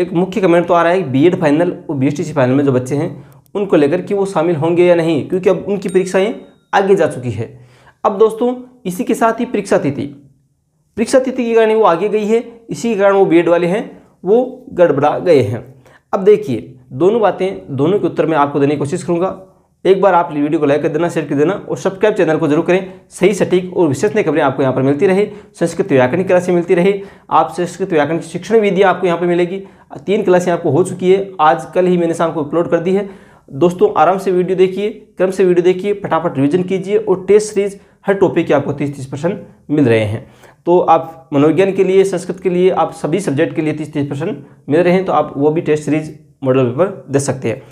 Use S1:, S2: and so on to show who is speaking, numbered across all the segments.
S1: एक मुख्य कमेंट तो आ रहा है एड फाइनल और बीएसटीसी फाइनल में जो बच्चे हैं उनको लेकर कि वो शामिल होंगे या नहीं क्योंकि अब उनकी परीक्षाएँ आगे जा चुकी है अब दोस्तों इसी के साथ ही परीक्षा तिथि परीक्षा तिथि के कारण वो आगे गई है इसी के कारण वो बी वाले हैं वो गड़बड़ा गए हैं अब देखिए दोनों बातें दोनों के उत्तर में आपको देने की कोशिश करूंगा एक बार आप वीडियो को लाइक कर देना शेयर कर देना और सब्सक्राइब चैनल को जरूर करें सही सटीक और विशेष खबरें आपको यहाँ पर मिलती रहे संस्कृत व्याकरण की क्लासें मिलती रहे आप संस्कृत व्याकरण की शिक्षण विधि आपको यहाँ पर मिलेगी तीन क्लासें आपको हो चुकी है आज कल ही मैंने शाम को अपलोड कर दी है दोस्तों आराम से वीडियो देखिए क्रम से वीडियो देखिए फटाफट रिविजन कीजिए और टेस्ट सीरीज हर टॉपिक के आपको तीस तीस परसेंट मिल रहे हैं तो आप मनोविज्ञान के लिए संस्कृत के लिए आप सभी सब्जेक्ट के लिए तीस तीस परसेंट मिल रहे हैं तो आप वो भी टेस्ट सीरीज मॉडल पेपर दे सकते हैं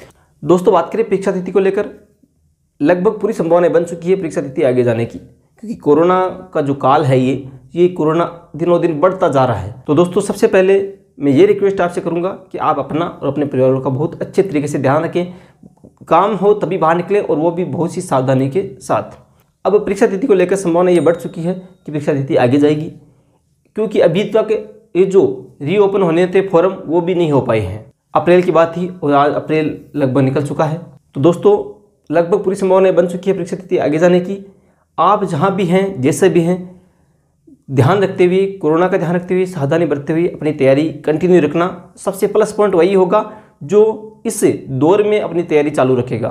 S1: दोस्तों बात करें परीक्षा तिथि को लेकर लगभग पूरी संभावनाएं बन चुकी है परीक्षा तिथि आगे जाने की क्योंकि कोरोना का जो काल है ये ये कोरोना दिनों दिन बढ़ता जा रहा है तो दोस्तों सबसे पहले मैं ये रिक्वेस्ट आपसे करूँगा कि आप अपना और अपने परिवारों का बहुत अच्छे तरीके से ध्यान रखें काम हो तभी बाहर निकले और वो भी बहुत सी सावधानी के साथ अब परीक्षा तिथि को लेकर संभावना ये बढ़ चुकी है कि परीक्षा तिथि आगे जाएगी क्योंकि अभी तक ये जो रीओपन होने थे फॉर्म वो भी नहीं हो पाए हैं अप्रैल की बात थी और आज अप्रैल लगभग निकल चुका है तो दोस्तों लगभग पूरी संभावनाएं बन चुकी है परीक्षा तिथि आगे जाने की आप जहाँ भी हैं जैसे भी हैं ध्यान रखते हुए कोरोना का ध्यान रखते हुए सावधानी बरतते हुए अपनी तैयारी कंटिन्यू रखना सबसे प्लस पॉइंट वही होगा जो इस दौर में अपनी तैयारी चालू रखेगा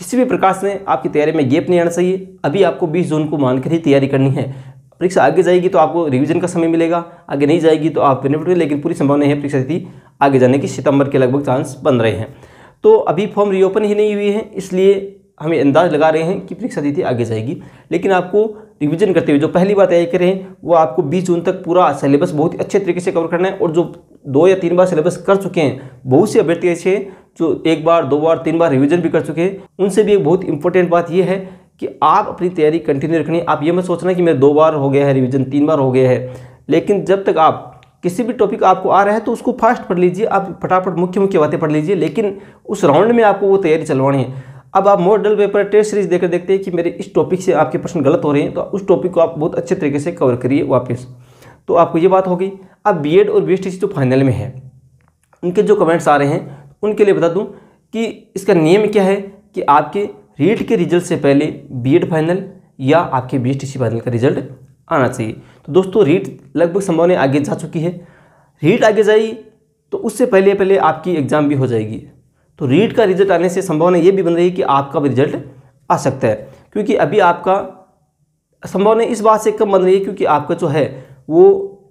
S1: किसी भी प्रकार से आपकी तैयारी में गेप नहीं आना चाहिए अभी आपको 20 जून को मानकर ही तैयारी करनी है परीक्षा आगे जाएगी तो आपको रिवीजन का समय मिलेगा आगे नहीं जाएगी तो आप बेनिफिट लेकिन पूरी संभावना है परीक्षा स्थिति आगे जाने की सितंबर के लगभग चांस बन रहे हैं तो अभी फॉर्म रीओपन ही नहीं हुई है इसलिए हमें अंदाज लगा रहे हैं कि परीक्षा तिथि आगे जाएगी लेकिन आपको रिवीजन करते हुए जो पहली बात तय करें वो आपको 20 जून तक पूरा सिलेबस बहुत ही अच्छे तरीके से कवर करना है और जो दो या तीन बार सिलेबस कर चुके हैं बहुत से अभ्यर्थी ऐसे हैं जो एक बार दो बार तीन बार रिवीजन भी कर चुके हैं उनसे भी एक बहुत इंपॉर्टेंट बात यह है कि आप अपनी तैयारी कंटिन्यू रखनी आप ये मत सोचना कि मेरे दो बार हो गया है रिविज़न तीन बार हो गया है लेकिन जब तक आप किसी भी टॉपिक आपको आ रहा है तो उसको फास्ट पढ़ लीजिए आप फटाफट मुख्य मुख्य बातें पढ़ लीजिए लेकिन उस राउंड में आपको वो तैयारी चलवानी है अब आप मॉडल पेपर टेस्ट सीरीज देखकर देखते हैं कि मेरे इस टॉपिक से आपके प्रश्न गलत हो रहे हैं तो उस टॉपिक को आप बहुत अच्छे तरीके से कवर करिए वापस तो आपको ये बात होगी अब बी और बी एस जो फाइनल में है उनके जो कमेंट्स आ रहे हैं उनके लिए बता दूँ कि इसका नियम क्या है कि आपके रीट के रिजल्ट से पहले बीएड फाइनल या आपके बी एस फाइनल का रिजल्ट आना चाहिए तो दोस्तों रीट लगभग संभावना आगे जा चुकी है रीट आगे जाएगी तो उससे पहले पहले आपकी एग्ज़ाम भी हो जाएगी तो रीट का रिजल्ट आने से संभावना ये भी बन रही है कि आपका भी रिजल्ट आ सकता है क्योंकि अभी आपका संभावना इस बात से कम बन रही है क्योंकि आपका जो है वो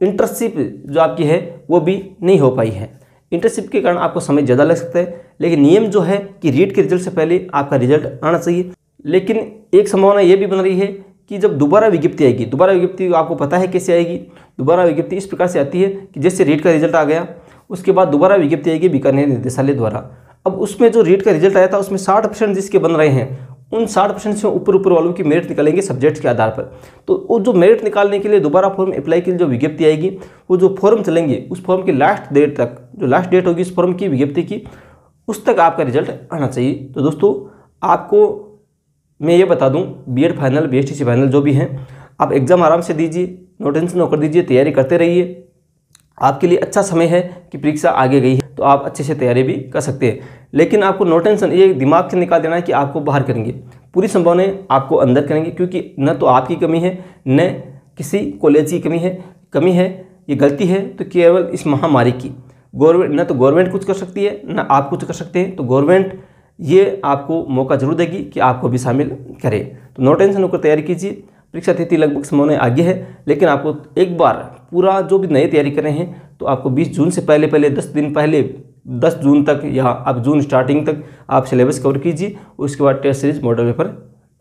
S1: इंटर्नशिप जो आपकी है वो भी नहीं हो पाई है इंटर्नशिप के कारण आपको समय ज़्यादा लग सकता है लेकिन नियम जो है कि रीट के रिजल्ट से पहले आपका रिजल्ट आना चाहिए लेकिन एक संभावना यह भी बन रही है कि जब दोबारा विज्ञप्ति आएगी दोबारा विज्ञप्ति आपको पता है कैसे आएगी दोबारा विज्ञप्ति इस प्रकार से आती है कि जैसे रीट का रिजल्ट आ गया उसके बाद दोबारा विज्ञप्ति आएगी बीकानेर निदेशालय द्वारा अब उसमें जो रीट का रिजल्ट आया था उसमें साठ परसेंट जिसके बन रहे हैं उन साठ परसेंट से ऊपर ऊपर वालों की मेरिट निकलेंगे सब्जेक्ट के आधार पर तो वो जो मेरिट निकालने के लिए दोबारा फॉर्म अप्लाई के लिए जो विज्ञप्ति आएगी वो जो फॉर्म चलेंगे उस फॉर्म की लास्ट डेट तक जो लास्ट डेट होगी उस फॉर्म की विज्ञप्ति की उस तक आपका रिजल्ट आना चाहिए तो दोस्तों आपको मैं ये बता दूँ बी फाइनल बी फाइनल जो भी हैं आप एग्ज़ाम आराम से दीजिए नो टेंशन होकर दीजिए तैयारी करते रहिए आपके लिए अच्छा समय है कि परीक्षा आगे गई है तो आप अच्छे से तैयारी भी कर सकते हैं लेकिन आपको नो टेंशन ये दिमाग से निकाल देना है कि आपको बाहर करेंगे पूरी संभावना आपको अंदर करेंगे क्योंकि न तो आपकी कमी है न किसी कॉलेज की कमी है कमी है ये गलती है तो केवल इस महामारी की गवर्नमेंट न तो गवर्नमेंट कुछ कर सकती है न आप कुछ कर सकते हैं तो गवर्नमेंट ये आपको मौका जरूर देगी कि आपको भी शामिल करे तो नो टेंशन होकर तैयारी कीजिए परीक्षा तिथि लगभग समय आगे है लेकिन आपको एक बार पूरा जो भी नई तैयारी कर रहे हैं तो आपको 20 जून से पहले पहले 10 दिन पहले दस जून तक या आप जून स्टार्टिंग तक आप सिलेबस कवर कीजिए उसके बाद टेस्ट सीरीज मॉडल पेपर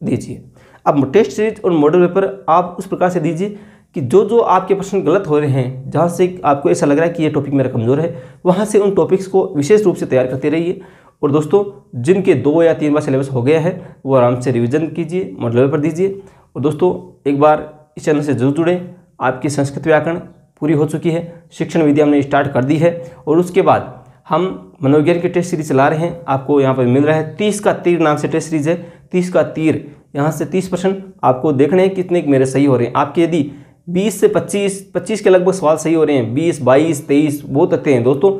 S1: दीजिए अब टेस्ट सीरीज और मॉडल पेपर आप उस प्रकार से दीजिए कि जो जो आपके प्रश्न गलत हो रहे हैं जहाँ से आपको ऐसा लग रहा है कि ये टॉपिक मेरा कमज़ोर है वहाँ से उन टॉपिक्स को विशेष रूप से तैयार करते रहिए और दोस्तों जिनके दो या तीन बार सिलेबस हो गया है वो आराम से रिविज़न कीजिए मॉडल पेपर दीजिए और दोस्तों एक बार इस चैनल से जरूर जुड़ें आपकी संस्कृत व्याकरण पूरी हो चुकी है शिक्षण विधि हमने स्टार्ट कर दी है और उसके बाद हम मनोविज्ञान की टेस्ट सीरीज चला रहे हैं आपको यहाँ पर मिल रहा है तीस का तीर नाम से टेस्ट सीरीज है तीस का तीर यहाँ से तीस परसेंट आपको देखने हैं कितने मेरे सही हो रहे हैं आपके यदि बीस से पच्चीस पच्चीस के लगभग सवाल सही हो रहे हैं बीस बाईस तेईस बहुत अच्छे हैं दोस्तों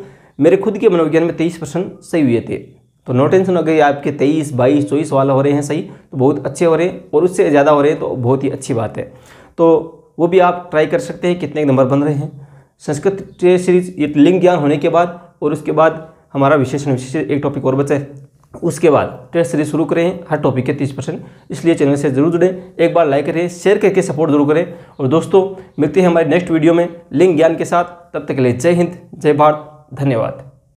S1: मेरे खुद के मनोविज्ञान में तेईस परसेंट सही हुए थे तो नो टेंशन हो गई आपके तेईस बाईस चौबीस सवाल हो रहे हैं सही तो बहुत अच्छे हो रहे हैं और उससे ज़्यादा हो रहे हैं तो बहुत ही अच्छी बात है तो वो भी आप ट्राई कर सकते हैं कितने नंबर बन रहे हैं संस्कृत सीरीज ये लिंग ज्ञान होने के बाद और उसके बाद हमारा विशेषण विशेष एक टॉपिक और बचा है उसके बाद टेस्ट सीरीज शुरू करें हर टॉपिक के तीस परसेंट इसलिए चैनल से जरूर जुड़ें एक बार लाइक करें शेयर करके सपोर्ट जरूर करें और दोस्तों मिलते हैं हमारे नेक्स्ट वीडियो में लिंक ज्ञान के साथ तब तक के लिए जय हिंद जय भारत धन्यवाद